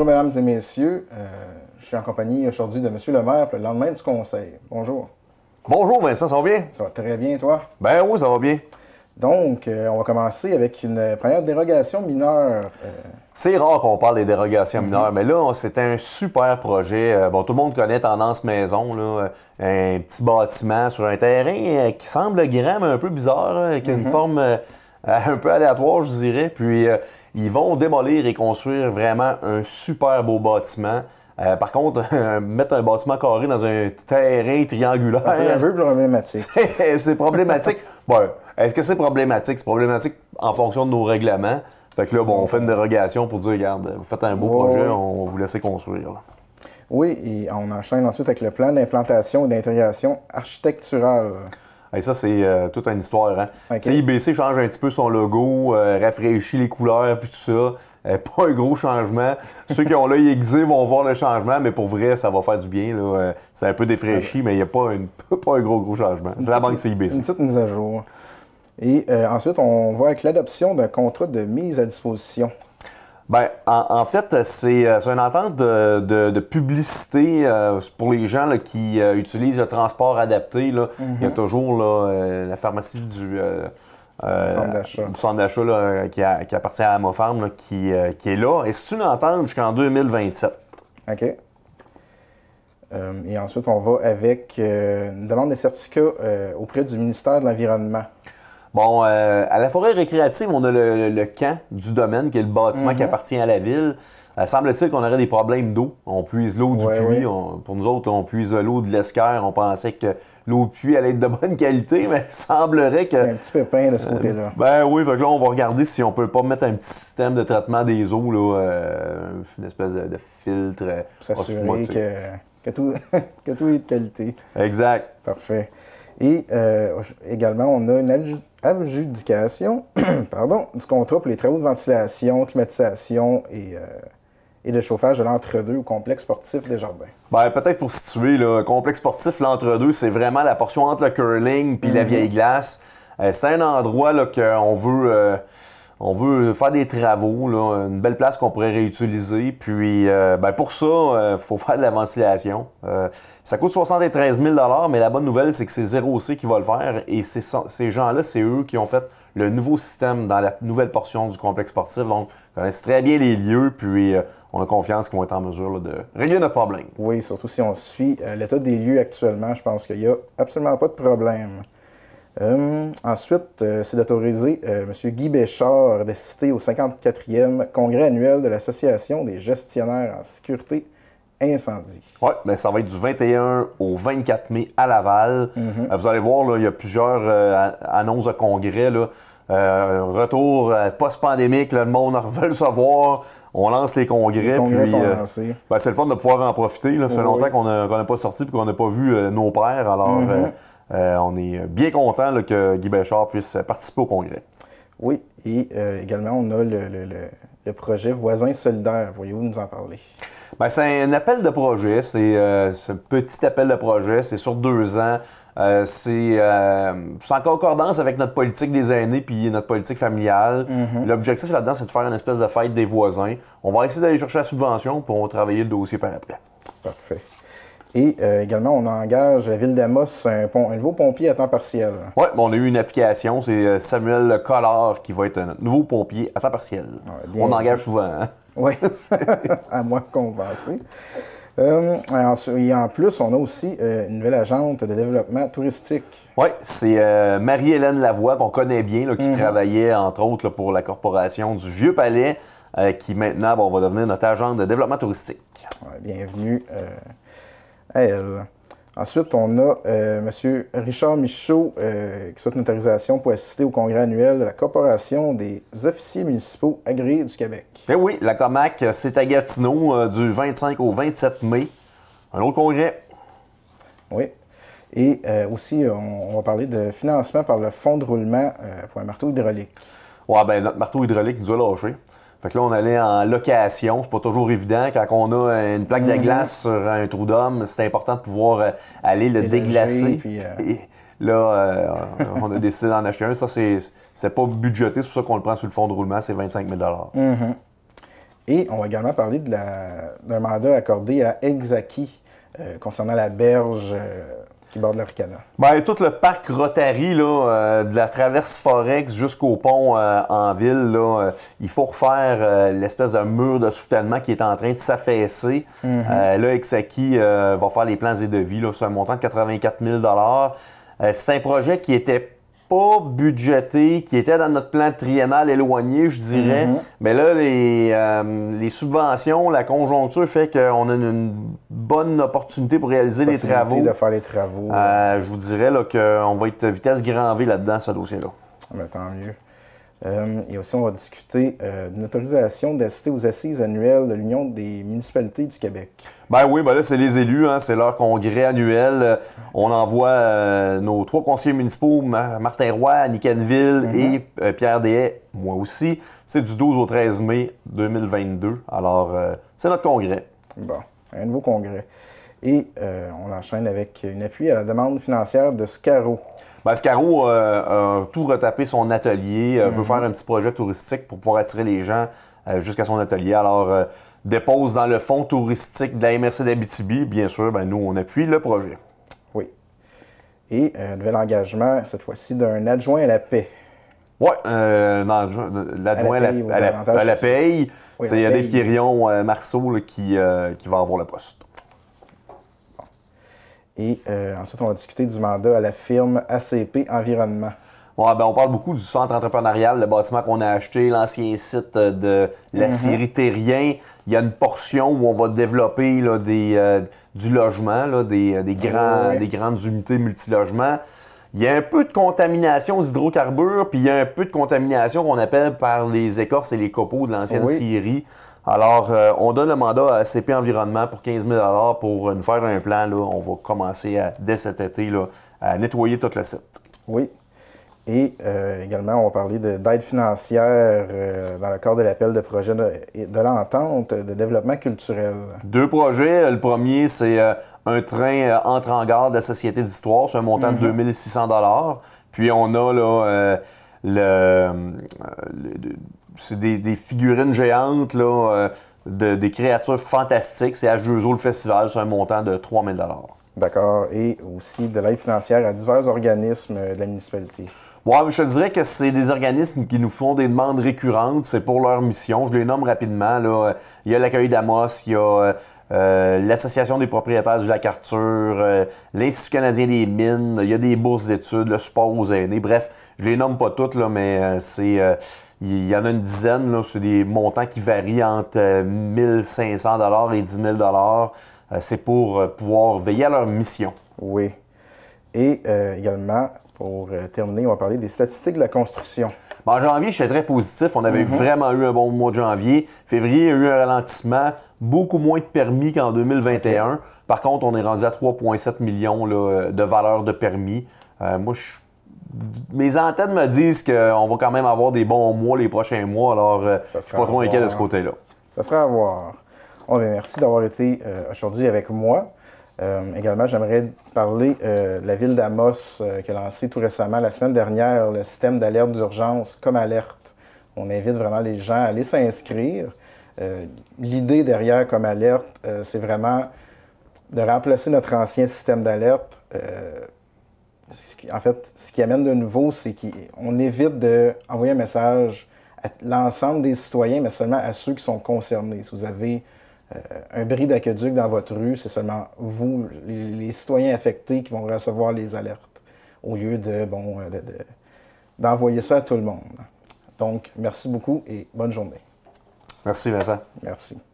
Bonjour, mesdames et messieurs. Euh, je suis en compagnie aujourd'hui de Monsieur le maire pour le lendemain du conseil. Bonjour. Bonjour, Vincent, ça va bien? Ça va très bien, toi? Ben oui, ça va bien. Donc, euh, on va commencer avec une première dérogation mineure. Euh. C'est rare qu'on parle des dérogations mm-hmm. mineures, mais là, c'est un super projet. Bon, tout le monde connaît Tendance Maison, là, un petit bâtiment sur un terrain qui semble grand, mais un peu bizarre, qui avec une mm-hmm. forme euh, un peu aléatoire, je dirais. Puis euh, ils vont démolir et construire vraiment un super beau bâtiment. Euh, par contre, mettre un bâtiment carré dans un terrain triangulaire. C'est un problématique. c'est problématique. bon, est-ce que c'est problématique? C'est problématique en fonction de nos règlements. Fait que là, bon, on fait une dérogation pour dire, regarde, vous faites un beau projet, on vous laisse construire. Oui, et on enchaîne ensuite avec le plan d'implantation et d'intégration architecturale. Et ça, c'est euh, toute une histoire. Hein? change un petit peu son logo, euh, rafraîchit les couleurs, puis tout ça. Euh, pas un gros changement. Ceux qui ont l'œil aiguisé vont voir le changement, mais pour vrai, ça va faire du bien. C'est un peu défraîchi, mais il n'y a pas, un gros, gros changement. C'est la banque CIBC. Une petite mise à jour. Et ensuite, on voit avec l'adoption d'un contrat de mise à disposition. Ben, en, fait, euh, c'est une entente de, publicité euh, pour les gens qui euh, utilisent le transport adapté. Il y a mhm. toujours la pharmacie du centre d'achat qui, appartient à Amofarm là, qui, qui, est là. Et c'est une entente jusqu'en 2027. OK. et ensuite, on va avec une demande de certificat auprès du ministère de l'Environnement. Bon, euh, à la forêt récréative, on a le, camp du domaine, qui est le bâtiment qui mhm. appartient à la ville. Euh, semble-t-il qu'on aurait des problèmes d'eau. On puise l'eau du puits. pour nous autres, on puise l'eau de l'esquerre. On pensait que l'eau du puits allait être de bonne qualité, mais il semblerait que. Un petit pépin de ce euh, côté-là. ben oui, fait là, on va regarder si on peut pas mettre un petit système de traitement des eaux, là, une espèce de, de filtre. S'assurer que, tout, est de qualité. Exact. Parfait. Et également, on a une, abjudication pardon, du contrat pour les travaux de ventilation, climatisation et, euh, et de chauffage de l'entre-deux au complexe sportif des jardins. Ben, peut-être pour situer, le complexe sportif, l'entre-deux, c'est vraiment la portion entre le curling puis la mhm. vieille glace. Euh, c'est un endroit qu'on veut. Euh, on veut faire des travaux, une belle place qu'on pourrait réutiliser. Puis euh, ben pour ça, il euh, faut faire de la ventilation. Euh, ça coûte 73 000 mais la bonne nouvelle, c'est que c'est zéro c qui va le faire. Et ces gens-là, c'est eux qui ont fait le nouveau système dans la nouvelle portion du complexe sportif. Donc, ils connaissent très bien les lieux, puis on a confiance qu'ils vont être en mesure de régler notre problème. Oui, surtout si on suit l'état des lieux actuellement, je pense qu'il n'y a absolument pas de problème. Euh, ensuite, euh, c'est d'autoriser euh, M. Guy Béchard d'assister au 54e congrès annuel de l'Association des gestionnaires en sécurité incendie. Oui, mais ben, ça va être du 21 au 24 mai à Laval. Mhm. Vous allez voir, il y a plusieurs annonces de congrès. retour post-pandémique, le monde veut le savoir. On lance les congrès. puis, ben, c'est le fun de pouvoir en profiter. Ça fait longtemps qu'on n'a pas sorti et qu'on n'a pas vu nos pères. Alors, mhm. Euh, on est bien content que Guy Béchard puisse participer au congrès. Oui, et euh, également, on a le, projet Voisins Solidaires. Voyez-vous nous en parler? Ben, c'est un appel de projet. C'est un euh, ce petit appel de projet. C'est sur deux ans. c'est en concordance avec notre politique des aînés puis notre politique familiale. Mhm. L'objectif là-dedans, c'est de faire une espèce de fête des voisins. On va essayer d'aller chercher la subvention pour travailler le dossier par après. Parfait. Et euh, également, on engage la ville d'Amos, un, nouveau pompier à temps partiel. Oui, on a eu une application, c'est euh, Samuel Collard qui va être notre nouveau pompier à temps partiel. on engage souvent. Hein? Oui, à moins qu'on va euh, et en plus, on a aussi euh, une nouvelle agente de développement touristique. Oui, c'est Marie-Hélène Lavoie, qu'on connaît bien, qui mhm. travaillait entre autres pour la corporation du Vieux Palais, qui maintenant va devenir notre agente de développement touristique. Ouais, bienvenue à elle. Euh, ensuite, on a euh, M. Richard Michaud, euh, qui souhaite une autorisation pour assister au congrès annuel de la Corporation des officiers municipaux agréés du Québec. Eh oui, la COMAC, c'est à Gatineau du 25 au 27 mai. Un autre congrès. Oui. Et aussi, on, va parler de financement par le fonds de roulement pour un marteau hydraulique. Ouais, ben notre marteau hydraulique nous a fait que là, on allait en location. C'est pas toujours évident. Quand on a une plaque de mhm. glace sur un trou d'homme, c'est important de pouvoir euh, aller le déglacer. Euh, et là, euh, on a décidé d'en acheter un. Ça, c'est pas budgété. C'est pour ça qu'on le prend sur le fond de roulement. C'est 25 000 mhm. Et on va également parler d'un mandat accordé à Exaki concernant la berge qui bordent le ben, tout le parc Rotary, euh, de la traverse Forex jusqu'au pont euh, en ville, euh, il faut refaire l'espèce de mur de soutènement qui est en train de s'affaisser. Mhm. là, Exaki va faire les plans et devis. C'est un montant de 84 000 C'est un projet qui était pas budgété, qui était dans notre plan triennal éloigné, je dirais. Mhm. Mais là, les, euh, les, subventions, la conjoncture fait qu'on a une, bonne opportunité pour réaliser les travaux. de faire les travaux. Euh, je vous dirais qu'on va être vitesse grand V là-dedans, ce dossier-là. Ah, tant mieux. Euh, et aussi, on va discuter euh, d'une autorisation d'assister aux assises annuelles de l'Union des municipalités du Québec. Ben oui, ben là, c'est les élus, hein, c'est leur congrès annuel. On envoie euh, nos trois conseillers municipaux, Martin Roy, à Canville mm-hmm. et Pierre Deshaies, moi aussi. C'est du 12 au 13 mai 2022. Alors, c'est notre congrès. Bon, un nouveau congrès. Et on enchaîne avec une appui à la demande financière de Scaro. Pascaro euh, a tout retapé son atelier, euh, veut mhm. faire un petit projet touristique pour pouvoir attirer les gens euh, jusqu'à son atelier. Alors, dépose dans le fonds touristique de la MRC d'Abitibi. Bien sûr, ben, nous, on appuie le projet. Oui. Et un nouvel engagement, cette fois-ci, d'un adjoint à la paix. Oui, l'adjoint à la, paix. C'est Dave Quirion Marceau qui, qui va avoir le poste. Et euh, ensuite, on va discuter du mandat à la firme ACP Environnement. ben on parle beaucoup du centre entrepreneurial, le bâtiment qu'on a acheté, l'ancien site euh, de la mhm. scierie Terrien. Il y a une portion où on va développer euh, du logement, des, grandes unités multilogements. Il y a un peu de contamination aux hydrocarbures, puis il y a un peu de contamination qu'on appelle par les écorces et les copeaux de l'ancienne scierie. Alors, euh, on donne le mandat à CP Environnement pour 15 000 pour nous faire un plan. On va commencer dès cet été à nettoyer tout le site. Oui. Et euh, également, on va parler d'aide financière euh, dans le cadre de l'appel de projet de, l'entente de développement culturel. Deux projets. Le premier, c'est un train entre en garde de la Société d'histoire. C'est un montant de 2 de 2600 Puis on a là euh, le, c'est des, figurines géantes, là, euh, des créatures fantastiques. C'est H2O, le festival, c'est un montant de 3000 D'accord. Et aussi de l'aide financière à divers organismes de la municipalité. Ouais, je te dirais que c'est des organismes qui nous font des demandes récurrentes. C'est pour leur mission. Je les nomme rapidement. Là. Il y a l'accueil d'Amos, il y a euh, euh, l'Association des propriétaires du lac Arthur, euh, l'Institut canadien des mines, il y a des bourses d'études, le support aux aînés. Bref, je les nomme pas toutes, là, mais euh, c'est. il y en a une dizaine, là, c'est des montants qui varient entre 1500 et 10 000 C'est pour pouvoir veiller à leur mission. Oui. Et également, pour terminer, on va parler des statistiques de la construction. Ben, en janvier, je suis très positif. On avait mhm. vraiment eu un bon mois de janvier. Février, il y a eu un ralentissement beaucoup moins de permis qu'en 2021. Par contre, on est rendu à 3,7 millions de valeur de permis. Euh, moi, mes antennes me disent qu'on va quand même avoir des bons mois les prochains mois, alors euh, je ne suis pas trop inquiet de ce côté-là. Ça sera à voir. On ben, merci d'avoir été euh, aujourd'hui avec moi. également, j'aimerais parler de la ville d'Amos qui a lancé tout récemment, la semaine dernière, le système d'alerte d'urgence comme alerte. On invite vraiment les gens à aller s'inscrire. Euh, l'idée derrière comme alerte, euh, c'est vraiment de remplacer notre ancien système d'alerte. Euh, en fait, ce qui amène de nouveau, c'est qu'on évite d'envoyer un message à l'ensemble des citoyens, mais seulement à ceux qui sont concernés. Si vous avez un bris d'aqueduc dans votre rue, c'est seulement vous, les, citoyens affectés, qui vont recevoir les alertes, au lieu de bon d'envoyer ça à tout le monde. Donc, merci beaucoup et bonne journée. Merci, Vincent. Merci.